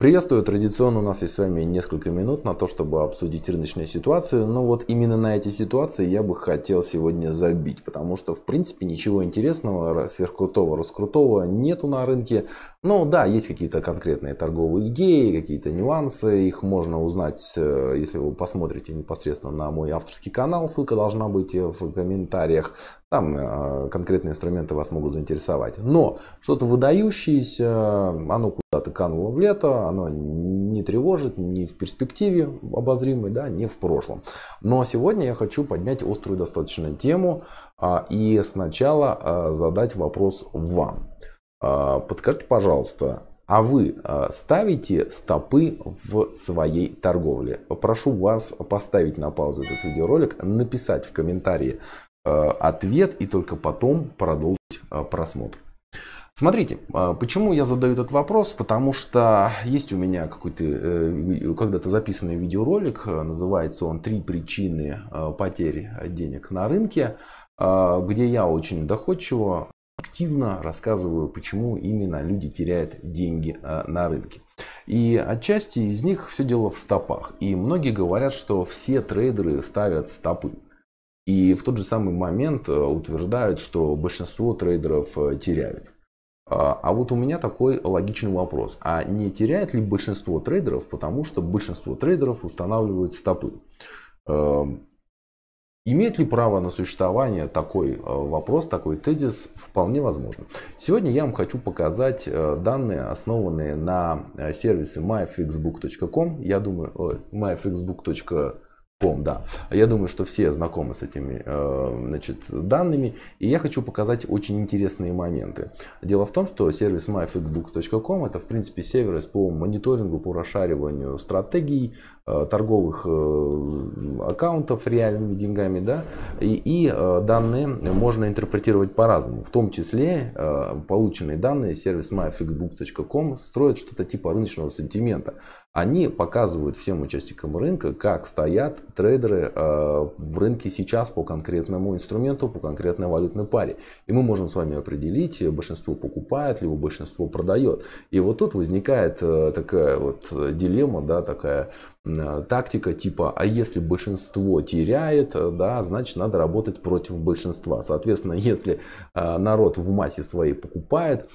Приветствую, традиционно у нас есть с вами несколько минут на то, чтобы обсудить рыночную ситуацию, но вот именно на эти ситуации я бы хотел сегодня забить, потому что в принципе ничего интересного, сверхкрутого, раскрутого нету на рынке. Но ну да, есть какие-то конкретные торговые идеи, какие-то нюансы, их можно узнать, э, если вы посмотрите непосредственно на мой авторский канал, ссылка должна быть э, в комментариях. Там э, конкретные инструменты вас могут заинтересовать. Но что-то выдающееся, оно куда-то кануло в лето, оно не тревожит ни в перспективе обозримой, да, ни в прошлом. Но сегодня я хочу поднять острую достаточно тему а, и сначала а, задать вопрос вам. А, подскажите, пожалуйста, а вы ставите стопы в своей торговле? Прошу вас поставить на паузу этот видеоролик, написать в комментарии Э, ответ и только потом продолжить э, просмотр. Смотрите, э, почему я задаю этот вопрос? Потому что есть у меня какой-то когда-то записанный видеоролик, называется он «Три причины потери денег на рынке», где я очень доходчиво, активно рассказываю, почему именно люди теряют деньги на рынке. И отчасти из них все дело в стопах. И многие говорят, что все трейдеры ставят стопы. И в тот же самый момент э, утверждают, что большинство трейдеров э, теряют. А, а вот у меня такой логичный вопрос. А не теряет ли большинство трейдеров, потому что большинство трейдеров устанавливают стопы? Эм, имеет ли право на существование такой э, вопрос, такой тезис? Вполне возможно. Сегодня я вам хочу показать данные, основанные на сервисе myfxbook.com. Я думаю, myfxbook.com Ком, да. Я думаю, что все знакомы с этими э, значит, данными. И я хочу показать очень интересные моменты. Дело в том, что сервис myfeedbook.com это в принципе сервис по мониторингу, по расшариванию стратегий, э, торговых э, аккаунтов реальными деньгами. Да? И, и данные можно интерпретировать по-разному. В том числе полученные данные сервис myfeedbook.com строит что-то типа рыночного сентимента они показывают всем участникам рынка, как стоят трейдеры э, в рынке сейчас по конкретному инструменту, по конкретной валютной паре. И мы можем с вами определить, э, большинство покупает, либо большинство продает. И вот тут возникает э, такая вот дилемма, да, такая тактика типа, а если большинство теряет, да, значит надо работать против большинства. Соответственно, если народ в массе своей покупает,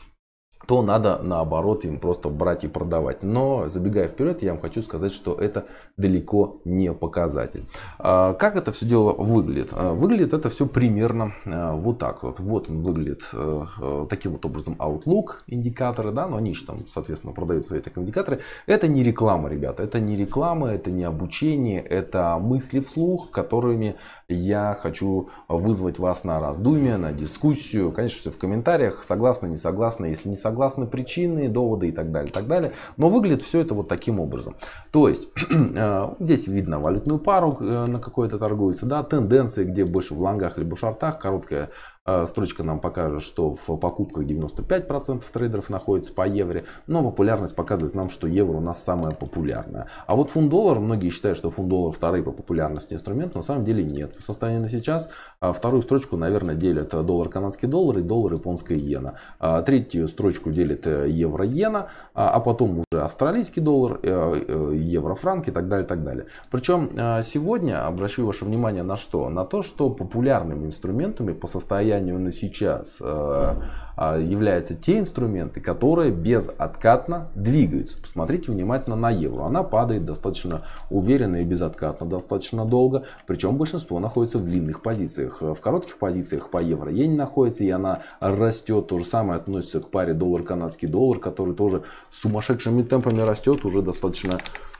то надо наоборот им просто брать и продавать. Но забегая вперед, я вам хочу сказать, что это далеко не показатель. А, как это все дело выглядит? А, выглядит это все примерно а, вот так вот. Вот он выглядит э, э, таким вот образом Outlook индикаторы, да, но они же там, соответственно, продают свои так индикаторы. Это не реклама, ребята, это не реклама, это не обучение, это мысли вслух, которыми я хочу вызвать вас на раздумие, на дискуссию. Конечно, все в комментариях, согласны, не согласны, если не согласны, согласно причины, доводы и так далее, так далее. Но выглядит все это вот таким образом. То есть э, здесь видно валютную пару, э, на какой то торгуется, да, тенденции, где больше в лонгах либо в шортах, короткая а, строчка нам покажет, что в покупках 95% трейдеров находится по евро, но популярность показывает нам, что евро у нас самое популярное. А вот фунт-доллар, многие считают, что фунт-доллар второй по популярности инструмент, на самом деле нет. По состоянию на сейчас а вторую строчку, наверное, делят доллар-канадский доллар и доллар-японская иена. А третью строчку делит э, евро-иена, а потом уже австралийский доллар, э, э, евро-франк и так далее, так далее. Причем сегодня обращу ваше внимание на что? На то, что популярными инструментами по состоянию состоянии он и сейчас э, а, являются те инструменты, которые безоткатно двигаются. Посмотрите внимательно на евро. Она падает достаточно уверенно и безоткатно достаточно долго. Причем большинство находится в длинных позициях. В коротких позициях по евро не находится и она растет. То же самое относится к паре доллар-канадский доллар, который тоже сумасшедшими темпами растет уже достаточно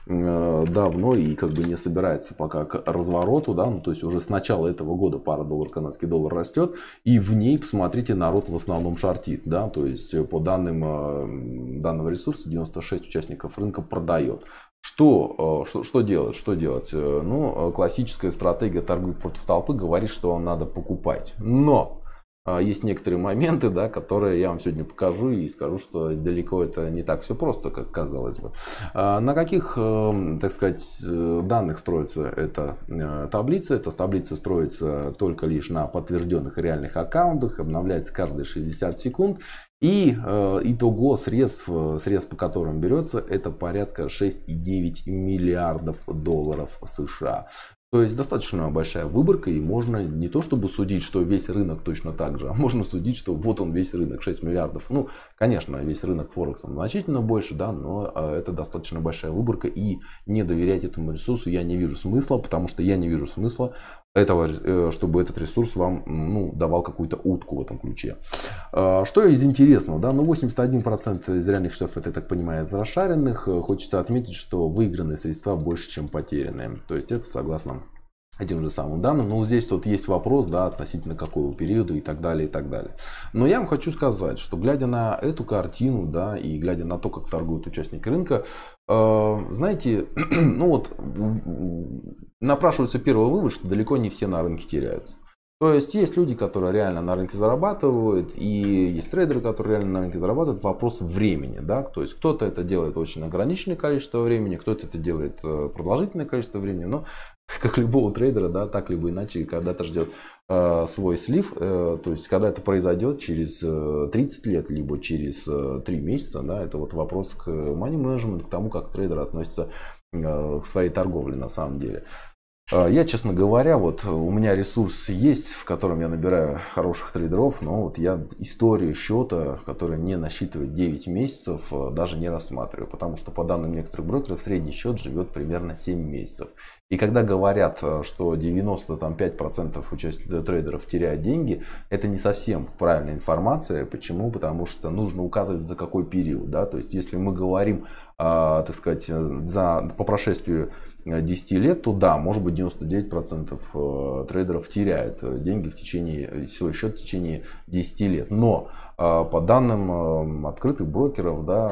Э, давно и как бы не собирается пока к развороту, да, ну, то есть уже с начала этого года пара доллар канадский доллар растет, и в ней, посмотрите, народ в основном шортит, да, то есть э, по данным э, данного ресурса 96 участников рынка продает. Что, что, что делать? Что делать? Ну, классическая стратегия торгуй против толпы говорит, что вам надо покупать. Но а, есть некоторые моменты, да, которые я вам сегодня покажу и скажу, что далеко это не так все просто, как казалось бы. А, на каких, эм, так сказать, э, данных строится эта э, таблица? Эта таблица строится только лишь на подтвержденных реальных аккаунтах, обновляется каждые 60 секунд. И э, итого средств, средств, по которым берется, это порядка 6,9 миллиардов долларов США. То есть достаточно большая выборка, и можно не то чтобы судить, что весь рынок точно так же, а можно судить, что вот он весь рынок, 6 миллиардов. Ну, конечно, весь рынок Форексом значительно больше, да, но а, это достаточно большая выборка, и не доверять этому ресурсу я не вижу смысла, потому что я не вижу смысла этого, э, чтобы этот ресурс вам ну, давал какую-то утку в этом ключе. А, что из интересного? Да? Ну, 81% из реальных счетов, это, я так понимаю, из расшаренных. Э, хочется отметить, что выигранные средства больше, чем потерянные. То есть это согласно этим же самым данным. Но здесь вот есть вопрос, да, относительно какого периода и так далее, и так далее. Но я вам хочу сказать, что глядя на эту картину, да, и глядя на то, как торгуют участники рынка, э, знаете, ну вот напрашивается первый вывод, что далеко не все на рынке теряются. То есть есть люди, которые реально на рынке зарабатывают, и есть трейдеры, которые реально на рынке зарабатывают. Вопрос времени, да, то есть кто-то это делает очень ограниченное количество времени, кто-то это делает э, продолжительное количество времени, но как любого трейдера, да, так либо иначе, когда-то ждет э, свой слив, э, то есть когда это произойдет через 30 э, лет, либо через э, 3 месяца, да, это вот вопрос к money management, к тому, как трейдер относится э, к своей торговле на самом деле. А, я, честно говоря, вот э, у меня ресурс есть, в котором я набираю хороших трейдеров, но вот я историю счета, который не насчитывает 9 месяцев, э, даже не рассматриваю, потому что по данным некоторых брокеров средний счет живет примерно 7 месяцев. И когда говорят, э, что 95% участников трейдеров теряют деньги, это не совсем правильная информация. Почему? Потому что нужно указывать за какой период. Да? То есть если мы говорим а, так сказать, за, по прошествию 10 э, лет, то да, может быть 99% э, трейдеров теряет э, деньги в течение, свой счет в течение 10 лет. Но по данным открытых брокеров, да,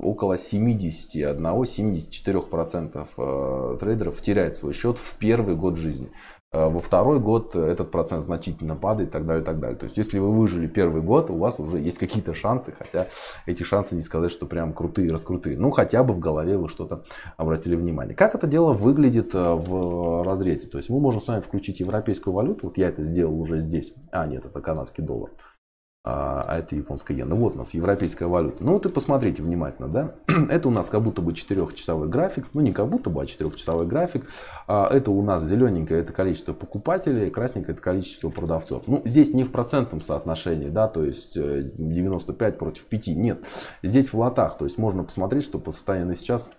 около 71-74% трейдеров теряет свой счет в первый год жизни. Э, во второй год э, этот процент значительно падает и так далее, и так далее. То есть, если вы выжили первый год, у вас уже есть какие-то шансы, хотя эти шансы не сказать, что прям крутые, раскрутые. Ну, хотя бы в голове вы что-то обратили внимание. Как это дело выглядит э, в разрезе? То есть, мы можем с вами включить европейскую валюту. Вот я это сделал уже здесь. А, нет, это канадский доллар. А, а это японская иена. Вот у нас европейская валюта. Ну вот и посмотрите внимательно, да. Это у нас как будто бы четырехчасовой график. Ну не как будто бы, а 4-часовой график. А, это у нас зелененькое, это количество покупателей, красненькое, это количество продавцов. Ну здесь не в процентном соотношении, да, то есть 95 э, против 5, нет. Здесь в лотах, то есть можно посмотреть, что по состоянию сейчас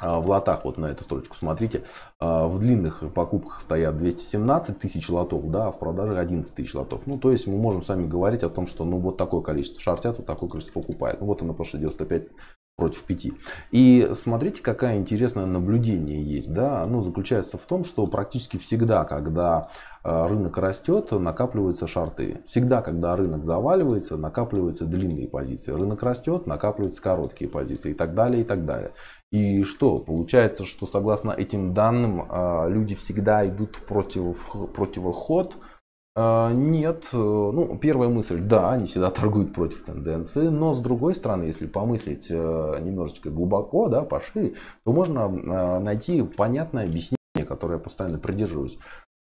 а, в лотах, вот на эту строчку смотрите, а, в длинных покупках стоят 217 тысяч лотов, да, а в продаже 11 тысяч лотов. Ну, то есть мы можем сами говорить о том, что ну вот такое количество шортят, вот такое количество покупает. Ну, вот оно пошло 95 против 5. И смотрите, какое интересное наблюдение есть. Да? Оно заключается в том, что практически всегда, когда э, рынок растет, накапливаются шарты. Всегда, когда рынок заваливается, накапливаются длинные позиции. Рынок растет, накапливаются короткие позиции и так далее, и так далее. И что? Получается, что согласно этим данным э, люди всегда идут против, противоход а, нет, э, ну, первая мысль, да, они всегда торгуют против тенденции, но с другой стороны, если помыслить э, немножечко глубоко, да, пошире, то можно а, найти понятное объяснение, которое я постоянно придерживаюсь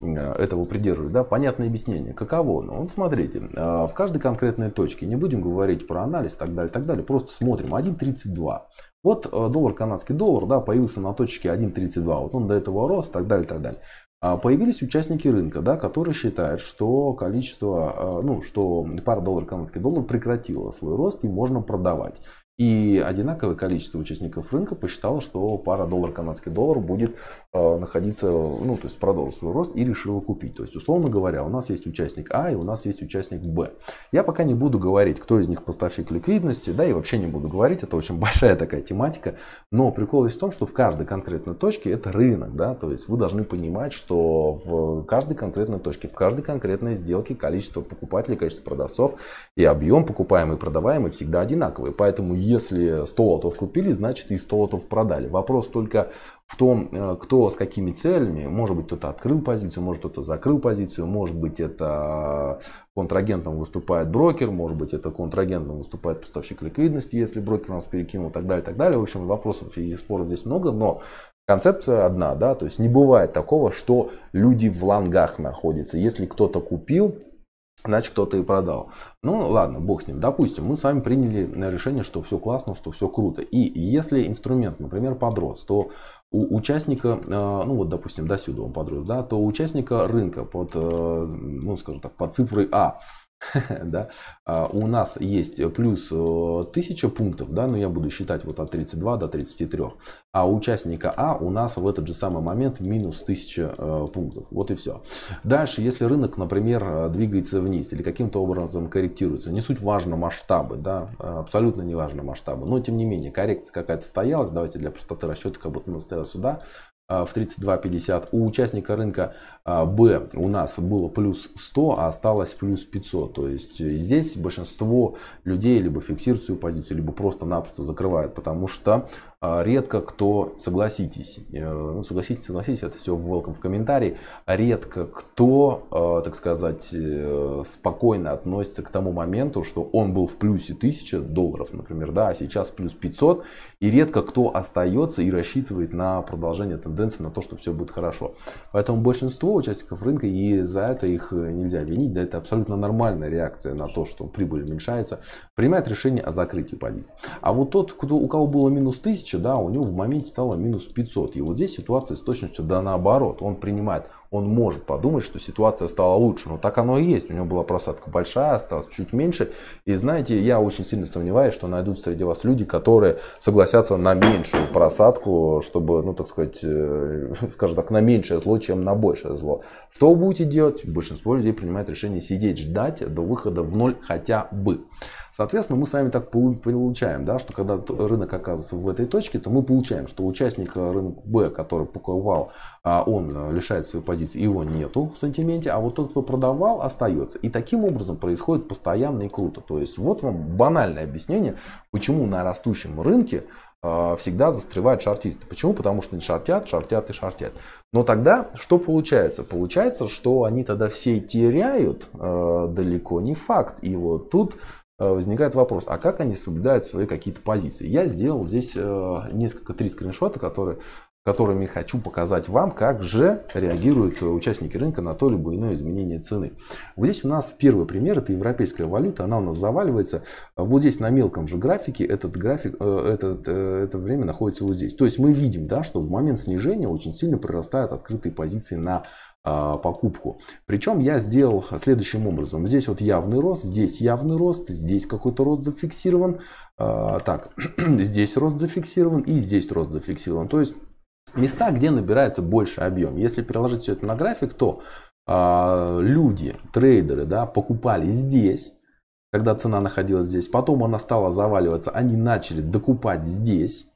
э, этого придерживаюсь, да, понятное объяснение. Каково? Ну, вот смотрите, а, в каждой конкретной точке, не будем говорить про анализ, так далее, так далее, просто смотрим, 1.32. Вот доллар, канадский доллар, да, появился на точке 1.32, вот он до этого рос, так далее, так далее. А, появились участники рынка, да, которые считают, что количество, а, ну, что пара доллар канадский доллар прекратила свой рост и можно продавать. И одинаковое количество участников рынка посчитало, что пара доллар канадский доллар будет э, находиться, ну, то есть продолжить свой рост и решила купить. То есть, условно говоря, у нас есть участник А и у нас есть участник Б. Я пока не буду говорить, кто из них поставщик ликвидности, да, и вообще не буду говорить, это очень большая такая тематика. Но прикол есть в том, что в каждой конкретной точке это рынок, да, то есть вы должны понимать, что в каждой конкретной точке, в каждой конкретной сделке количество покупателей, количество продавцов и объем покупаемый и продаваемый всегда одинаковые. Поэтому если 100 лотов купили, значит и 100 лотов продали. Вопрос только в том, э, кто с какими целями. Может быть, кто-то открыл позицию, может, кто-то закрыл позицию, может быть, это контрагентом выступает брокер, может быть, это контрагентом выступает поставщик ликвидности, если брокер нас перекинул, и так далее, и так далее. В общем, вопросов и споров здесь много, но концепция одна, да, то есть не бывает такого, что люди в лангах находятся. Если кто-то купил, значит кто-то и продал. Ну ладно, бог с ним. Допустим, мы с вами приняли решение, что все классно, что все круто. И если инструмент, например, подрос, то у участника, э, ну вот, допустим, до сюда он подрос, да, то у участника рынка под, э, ну, скажем так, под цифрой А, да, а у нас есть плюс 1000 э, пунктов, да, но я буду считать вот от 32 до 33, а у участника А у нас в этот же самый момент минус 1000 пунктов, вот и все. Дальше, если рынок, например, двигается вниз или каким-то образом корректируется, не суть важно масштабы, да, абсолютно не важно масштабы, но тем не менее коррекция какая-то стоялась, давайте для простоты расчета как будто она стоялась заказа суда а, в 32.50. У участника рынка а, Б у нас было плюс 100, а осталось плюс 500. То есть э, здесь большинство людей либо фиксируют свою позицию, либо просто-напросто закрывают, потому что а, редко кто, согласитесь, э, ну, согласитесь, согласитесь, это все welcome в комментарии, редко кто, э, так сказать, э, спокойно относится к тому моменту, что он был в плюсе 1000 долларов, например, да, а сейчас плюс 500, и редко кто остается и рассчитывает на продолжение тенденции, на то, что все будет хорошо. Поэтому большинство участников рынка, и за это их нельзя винить, да, это абсолютно нормальная реакция на то, что прибыль уменьшается, принимает решение о закрытии позиций. А вот тот, кто, у кого было минус 1000, 1000, да, у него в моменте стало минус 500. И вот здесь ситуация с точностью да наоборот. Он принимает он может подумать, что ситуация стала лучше. Но так оно и есть. У него была просадка большая, осталось чуть меньше. И знаете, я очень сильно сомневаюсь, что найдутся среди вас люди, которые согласятся на меньшую просадку, чтобы, ну так сказать, э, скажем так, на меньшее зло, чем на большее зло. Что вы будете делать? Большинство людей принимает решение сидеть, ждать до выхода в ноль хотя бы. Соответственно, мы с вами так получаем, да, что когда рынок оказывается в этой точке, то мы получаем, что участник э, рынка Б, который покупал, а он э, лишает свою позицию позиции, его нету в сантименте, а вот тот, кто продавал, остается. И таким образом происходит постоянно и круто. То есть вот вам банальное объяснение, почему на растущем рынке э, всегда застревают шартисты. Почему? Потому что они шартят, шартят и шартят. Но тогда что получается? Получается, что они тогда все теряют, э, далеко не факт. И вот тут а, возникает вопрос, а как они соблюдают свои какие-то позиции? Я сделал здесь несколько, три скриншота, которые которыми хочу показать вам, как же реагируют э, участники рынка на то либо иное изменение цены. Вот здесь у нас первый пример, это европейская валюта, она у нас заваливается. Вот здесь на мелком же графике этот график, э, этот, э, это время находится вот здесь. То есть мы видим, да, что в момент снижения очень сильно прирастают открытые позиции на а, покупку. Причем я сделал следующим образом. Здесь вот явный рост, здесь явный рост, здесь какой-то рост зафиксирован. А, так, здесь рост зафиксирован и здесь рост зафиксирован. То есть Места, где набирается больше объем. Если переложить все это на график, то э, люди, трейдеры, да, покупали здесь, когда цена находилась здесь. Потом она стала заваливаться, они начали докупать здесь.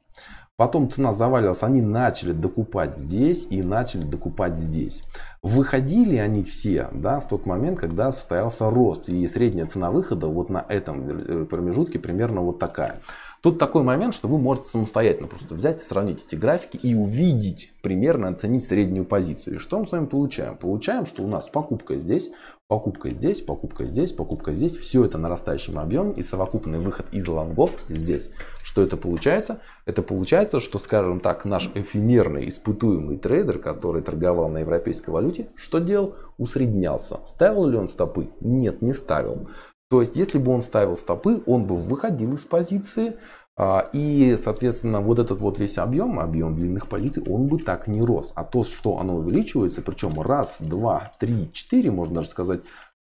Потом цена завалилась, они начали докупать здесь и начали докупать здесь. Выходили они все да, в тот момент, когда состоялся рост. И средняя цена выхода вот на этом э, промежутке примерно вот такая. Тут такой момент, что вы можете самостоятельно просто взять и сравнить эти графики и увидеть, примерно оценить среднюю позицию. И что мы с вами получаем? Получаем, что у нас покупка здесь, покупка здесь, покупка здесь, покупка здесь. Все это нарастающим объемом и совокупный выход из лонгов здесь. Что это получается? Это получается, что, скажем так, наш эфемерный испытуемый трейдер, который торговал на европейской валюте, что делал? Усреднялся. Ставил ли он стопы? Нет, не ставил. То есть, если бы он ставил стопы, он бы выходил из позиции, а, и, соответственно, вот этот вот весь объем, объем длинных позиций, он бы так не рос. А то, что оно увеличивается, причем раз, два, три, четыре, можно даже сказать,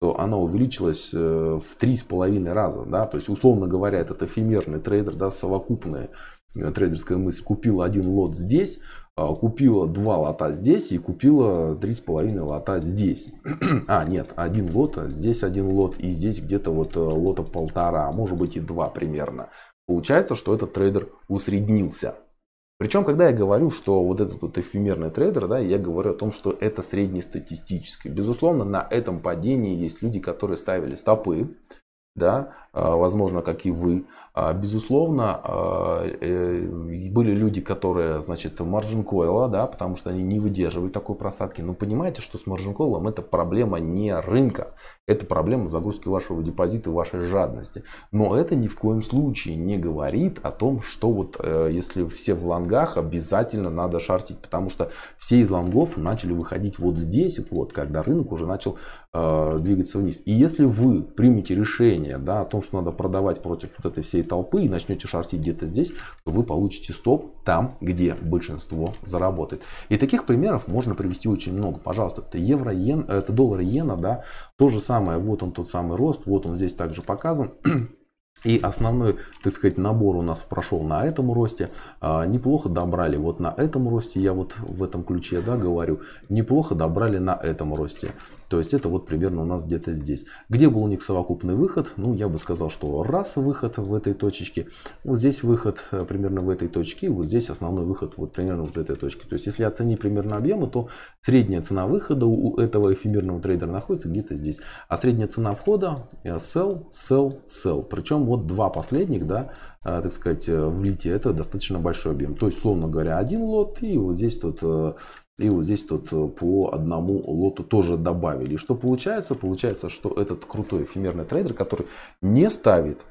то она увеличилась э, в три с половиной раза. Да? То есть, условно говоря, этот эфемерный трейдер, да, совокупная э, трейдерская мысль, купила один лот здесь, а, купила два лота здесь и купила три с половиной лота здесь. а, нет, один лот, а здесь один лот и здесь где-то вот э, лота полтора, а может быть и два примерно. Получается, что этот трейдер усреднился. Причем, когда я говорю, что вот этот вот эфемерный трейдер, да, я говорю о том, что это среднестатистическое. Безусловно, на этом падении есть люди, которые ставили стопы, да, а, возможно, как и вы. А, безусловно, а, э, были люди, которые, значит, маржин койла, да, потому что они не выдерживают такой просадки. Но понимаете, что с маржин койлом это проблема не рынка, это проблема загрузки вашего депозита, вашей жадности. Но это ни в коем случае не говорит о том, что вот э, если все в лонгах, обязательно надо шартить, потому что все из лонгов начали выходить вот здесь, вот, когда рынок уже начал э, двигаться вниз. И если вы примете решение мышление, да, о том, что надо продавать против вот этой всей толпы и начнете шортить где-то здесь, то вы получите стоп там, где большинство заработает. И таких примеров можно привести очень много. Пожалуйста, это евро, иен, это доллар, иена, да, то же самое, вот он тот самый рост, вот он здесь также показан. И основной, так сказать, набор у нас прошел на этом росте. А, неплохо добрали вот на этом росте, я вот в этом ключе да, говорю. Неплохо добрали на этом росте. То есть это вот примерно у нас где-то здесь. Где был у них совокупный выход? Ну, я бы сказал, что раз выход в этой точечке, вот здесь выход э, примерно в этой точке, вот здесь основной выход вот примерно вот в этой точке. То есть если оценить примерно объемы, то средняя цена выхода у этого эфемерного трейдера находится где-то здесь. А средняя цена входа э, sell, sell, sell. Причем вот два последних, да, э, так сказать, в лите это достаточно большой объем. То есть, словно говоря, один лот и вот здесь тот и вот здесь тут э, по одному лоту тоже добавили. И что получается? Получается, что этот крутой эфемерный трейдер, который не ставит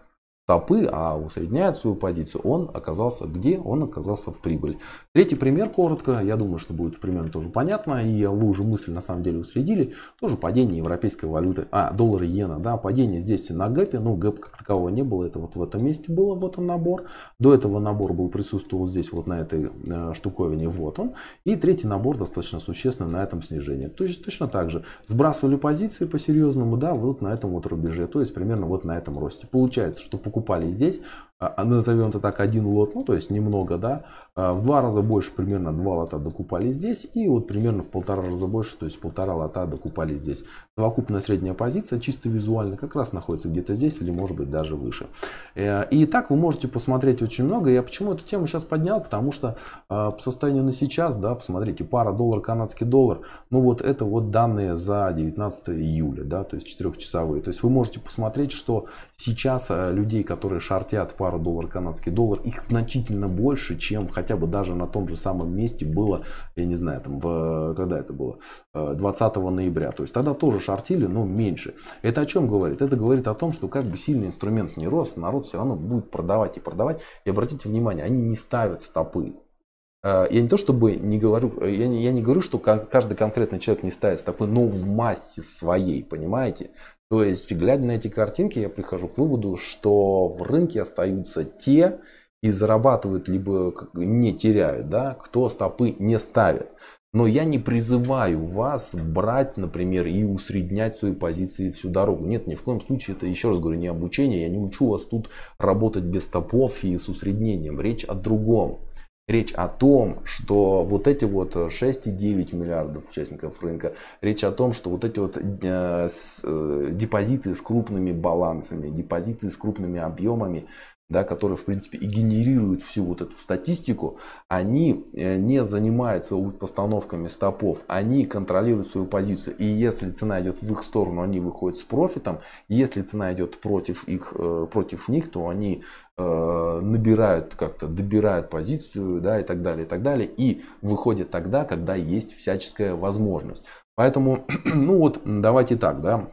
топы, а усредняет свою позицию, он оказался где? Он оказался в прибыли. Третий пример, коротко, я думаю, что будет примерно тоже понятно, и вы уже мысль на самом деле уследили, тоже падение европейской валюты, а, доллара и иена, да, падение здесь на гэпе, ну, гэп как такового не было, это вот в этом месте было, вот он набор, до этого набор был, присутствовал здесь вот на этой э, штуковине, вот он, и третий набор достаточно существенный на этом снижении. То есть точно так же, сбрасывали позиции по-серьезному, да, вот на этом вот рубеже, то есть примерно вот на этом росте. Получается, что по покупали здесь, а, а, назовем это так, один лот, ну то есть немного, да, а, в два раза больше, примерно два лота докупали здесь, и вот примерно в полтора раза больше, то есть полтора лота докупали здесь. Совокупная средняя позиция, чисто визуально, как раз находится где-то здесь или может быть даже выше. Э, и так вы можете посмотреть очень много, я почему эту тему сейчас поднял, потому что по состоянию на сейчас, да, посмотрите, пара доллар, канадский доллар, ну вот это вот данные за 19 июля, да, то есть 4-часовые. То есть вы можете посмотреть, что сейчас э, людей, акции, которые шортят пару доллар канадский доллар, их значительно больше, чем хотя бы даже на том же самом месте было, я не знаю, там, в, когда это было, 20 э, ноября. То есть тогда тоже шортили, но меньше. Это о чем говорит? Это говорит о том, что как бы сильный инструмент не рос, народ все равно будет продавать и продавать. И обратите внимание, они не ставят стопы. Э, я не то чтобы не говорю, э, я не, я не говорю, что каждый конкретный человек не ставит стопы, но в массе своей, понимаете? То есть, глядя на эти картинки, я прихожу к выводу, что в рынке остаются те и зарабатывают, либо не теряют, да, кто стопы не ставит. Но я не призываю вас брать, например, и усреднять свои позиции всю дорогу. Нет, ни в коем случае это, еще раз говорю, не обучение. Я не учу вас тут работать без стопов и с усреднением. Речь о другом. Речь о том, что вот эти вот 6,9 миллиардов участников рынка, речь о том, что вот эти вот э, э, депозиты с крупными балансами, депозиты с крупными объемами, да, которые, в принципе, и генерируют всю вот эту статистику, они э, не занимаются постановками стопов, они контролируют свою позицию. И если цена идет в их сторону, они выходят с профитом. Если цена идет против, их, э, против них, то они э, набирают как-то, добирают позицию, да, и так далее, и так далее. И выходят тогда, когда есть всяческая возможность. Поэтому, ну вот, давайте так, да,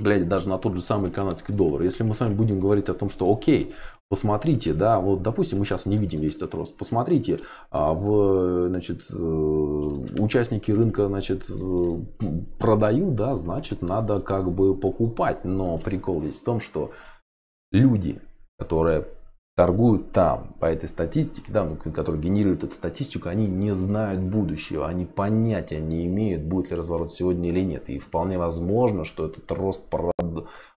глядя даже на тот же самый канадский доллар, если мы с вами будем говорить о том, что окей, посмотрите, да, вот допустим, мы сейчас не видим весь этот рост, посмотрите, а, в, значит, э, участники рынка, значит, э, продают, да, значит, надо как бы покупать, но прикол весь в том, что люди, которые торгуют там, по этой статистике, да, ну, которые генерируют эту статистику, они не знают будущего, они понятия не имеют, будет ли разворот сегодня или нет. И вполне возможно, что этот рост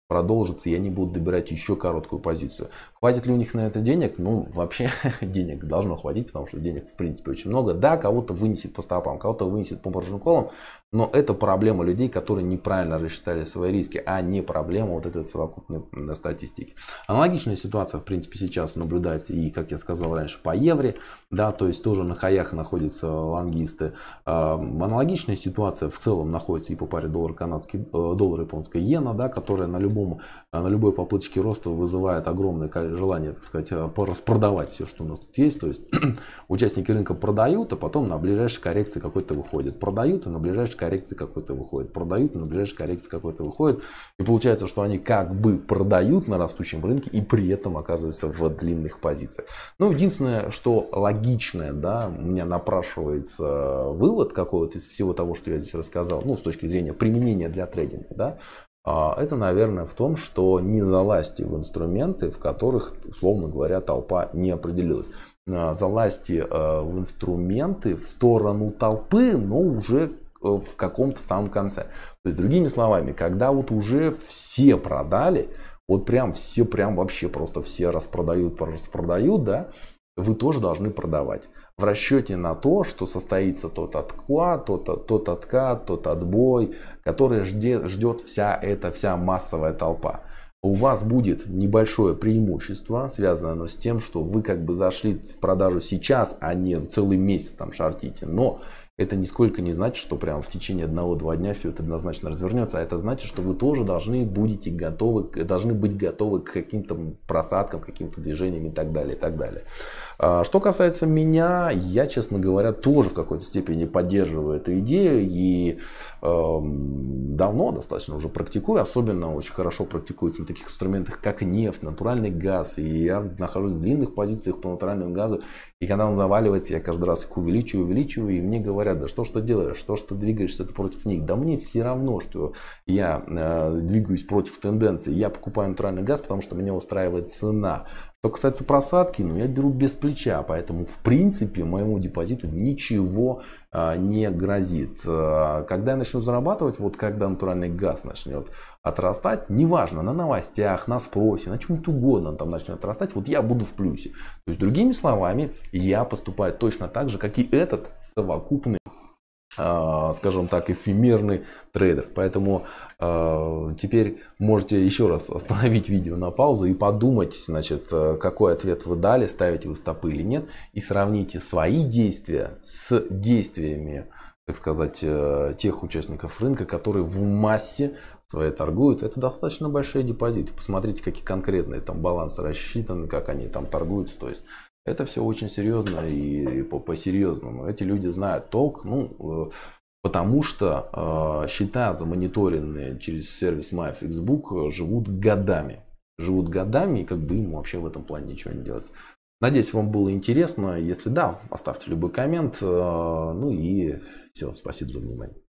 продолжится, и они будут добирать еще короткую позицию. Хватит ли у них на это денег? Ну, вообще денег должно хватить, потому что денег в принципе очень много. Да, кого-то вынесет по стопам, кого-то вынесет по маржин но это проблема людей, которые неправильно рассчитали свои риски, а не проблема вот этой совокупной статистики. Аналогичная ситуация, в принципе, сейчас наблюдается и, как я сказал раньше, по евре, да, то есть тоже на хаях находятся лонгисты. А, аналогичная ситуация в целом находится и по паре доллар канадский, э, доллар японская иена, да, которая на любом любом, э, на любой попытке роста вызывает огромное желание, так сказать, э, распродавать все, что у нас тут есть. То есть участники рынка продают, а потом на ближайшей коррекции какой-то выходит. Продают, а на ближайшей коррекции какой-то выходит. Продают, а на ближайшей коррекции какой-то выходит. И получается, что они как бы продают на растущем рынке и при этом оказываются в длинных позициях. Ну, единственное, что логичное, да, у меня напрашивается вывод какой-то из всего того, что я здесь рассказал, ну, с точки зрения применения для трейдинга, да, а, это, наверное, в том, что не залазьте в инструменты, в которых, условно говоря, толпа не определилась. А, залазьте э, в инструменты в сторону толпы, но уже э, в каком-то самом конце. То есть, другими словами, когда вот уже все продали, вот прям все, прям вообще просто все распродают, распродают, да, вы тоже должны продавать. В расчете на то, что состоится тот откат, тот, тот откат, тот отбой, который ждет, ждет вся эта вся массовая толпа. У вас будет небольшое преимущество, связанное оно с тем, что вы как бы зашли в продажу сейчас, а не целый месяц там шортите. Но это нисколько не значит, что прям в течение одного-два дня все это однозначно развернется, а это значит, что вы тоже должны будете готовы, должны быть готовы к каким-то просадкам, каким-то движениям и так далее, и так далее. А, что касается меня, я, честно говоря, тоже в какой-то степени поддерживаю эту идею и э, давно достаточно уже практикую, особенно очень хорошо практикуется на таких инструментах, как нефть, натуральный газ. И я нахожусь в длинных позициях по натуральному газу, и когда он заваливается, я каждый раз их увеличиваю, увеличиваю, и мне говорят, да что что делаешь, что что двигаешься ты против них. Да мне все равно, что я э, двигаюсь против тенденции, я покупаю натуральный газ, потому что меня устраивает цена. Что касается просадки, ну я беру без плеча, поэтому в принципе моему депозиту ничего а, не грозит. А, когда я начну зарабатывать, вот когда натуральный газ начнет отрастать, неважно, на новостях, на спросе, на чем нибудь угодно он там начнет отрастать, вот я буду в плюсе. То есть другими словами, я поступаю точно так же, как и этот совокупный а, скажем так, эфемерный трейдер. Поэтому а, теперь можете еще раз остановить видео на паузу и подумать, значит, э, какой ответ вы дали, ставите вы стопы или нет, и сравните свои действия с действиями, так сказать, э, тех участников рынка, которые в массе свои торгуют. Это достаточно большие депозиты. Посмотрите, какие конкретные там балансы рассчитаны, как они там торгуются. То есть это все очень серьезно и по-серьезному. Эти люди знают толк, ну, э, потому что э, счета, замониторенные через сервис MyFixBook э, живут годами. Живут годами, и как бы им вообще в этом плане ничего не делать. Надеюсь, вам было интересно. Если да, оставьте любой коммент. Э, ну и все, спасибо за внимание.